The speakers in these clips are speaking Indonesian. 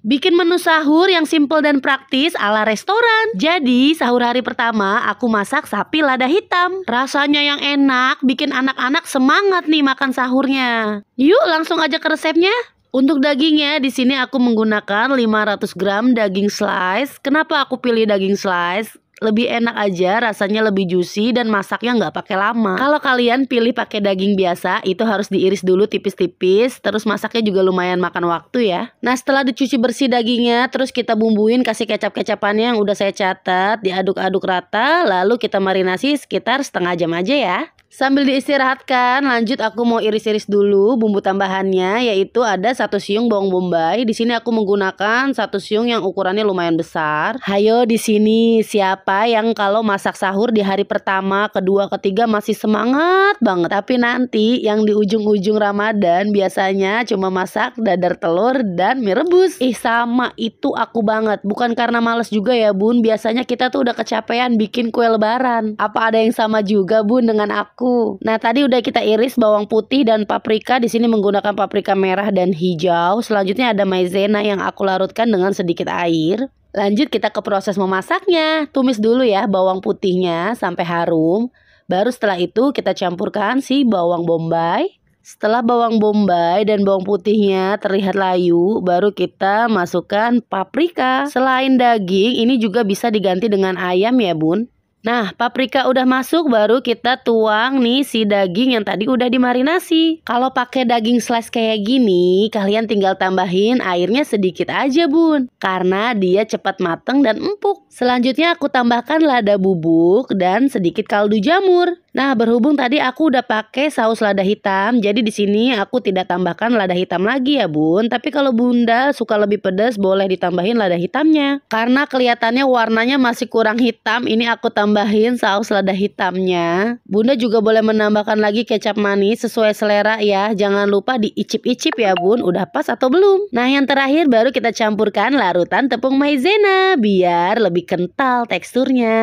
Bikin menu sahur yang simple dan praktis ala restoran. Jadi, sahur hari pertama aku masak sapi lada hitam. Rasanya yang enak, bikin anak-anak semangat nih makan sahurnya. Yuk, langsung aja ke resepnya. Untuk dagingnya di sini aku menggunakan 500 gram daging slice. Kenapa aku pilih daging slice? lebih enak aja, rasanya lebih juicy dan masaknya nggak pakai lama. Kalau kalian pilih pakai daging biasa, itu harus diiris dulu tipis-tipis, terus masaknya juga lumayan makan waktu ya. Nah setelah dicuci bersih dagingnya, terus kita bumbuin kasih kecap-kecapannya yang udah saya catat, diaduk-aduk rata, lalu kita marinasi sekitar setengah jam aja ya. Sambil diistirahatkan, lanjut aku mau iris-iris dulu bumbu tambahannya yaitu ada satu siung bawang bombay. Di sini aku menggunakan satu siung yang ukurannya lumayan besar. Hayo di sini siapa yang kalau masak sahur di hari pertama, kedua, ketiga masih semangat banget. Tapi nanti yang di ujung-ujung Ramadan biasanya cuma masak dadar telur dan mie rebus. Ih sama itu aku banget. Bukan karena males juga ya bun. Biasanya kita tuh udah kecapean bikin kue lebaran. Apa ada yang sama juga bun dengan aku? aku. Nah, tadi udah kita iris bawang putih dan paprika. Di sini menggunakan paprika merah dan hijau. Selanjutnya ada maizena yang aku larutkan dengan sedikit air. Lanjut kita ke proses memasaknya. Tumis dulu ya bawang putihnya sampai harum. Baru setelah itu kita campurkan si bawang bombay. Setelah bawang bombay dan bawang putihnya terlihat layu, baru kita masukkan paprika. Selain daging, ini juga bisa diganti dengan ayam ya bun. Nah, paprika udah masuk baru kita tuang nih si daging yang tadi udah dimarinasi. Kalau pakai daging slice kayak gini, kalian tinggal tambahin airnya sedikit aja, Bun. Karena dia cepat mateng dan empuk. Selanjutnya aku tambahkan lada bubuk dan sedikit kaldu jamur. Nah, berhubung tadi aku udah pakai saus lada hitam, jadi di sini aku tidak tambahkan lada hitam lagi ya, Bun. Tapi kalau Bunda suka lebih pedas, boleh ditambahin lada hitamnya. Karena kelihatannya warnanya masih kurang hitam, ini aku tambahin saus lada hitamnya. Bunda juga boleh menambahkan lagi kecap manis sesuai selera ya. Jangan lupa diicip-icip ya, Bun, udah pas atau belum. Nah, yang terakhir baru kita campurkan larutan tepung maizena biar lebih kental teksturnya.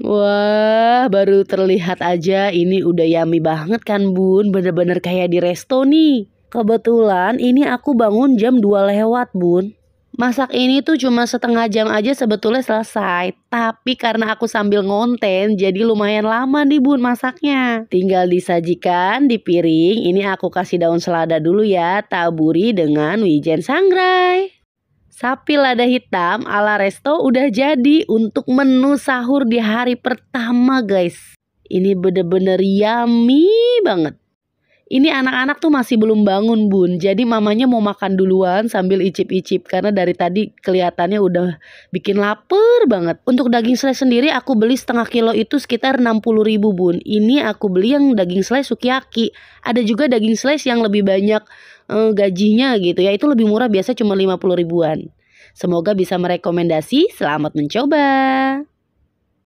Wah, baru terlihat aja aja ini udah yummy banget kan bun Bener-bener kayak di resto nih Kebetulan ini aku bangun jam 2 lewat bun Masak ini tuh cuma setengah jam aja sebetulnya selesai. Tapi karena aku sambil ngonten jadi lumayan lama nih bun masaknya. Tinggal disajikan di piring. Ini aku kasih daun selada dulu ya. Taburi dengan wijen sangrai. Sapi lada hitam ala resto udah jadi untuk menu sahur di hari pertama guys. Ini bener-bener yummy banget. Ini anak-anak tuh masih belum bangun bun, jadi mamanya mau makan duluan sambil icip-icip karena dari tadi kelihatannya udah bikin lapar banget. Untuk daging slice sendiri aku beli setengah kilo itu sekitar 60 ribu bun. Ini aku beli yang daging slice sukiyaki. Ada juga daging slice yang lebih banyak eh, gajinya gitu ya, itu lebih murah biasa cuma 50 ribuan. Semoga bisa merekomendasi, selamat mencoba.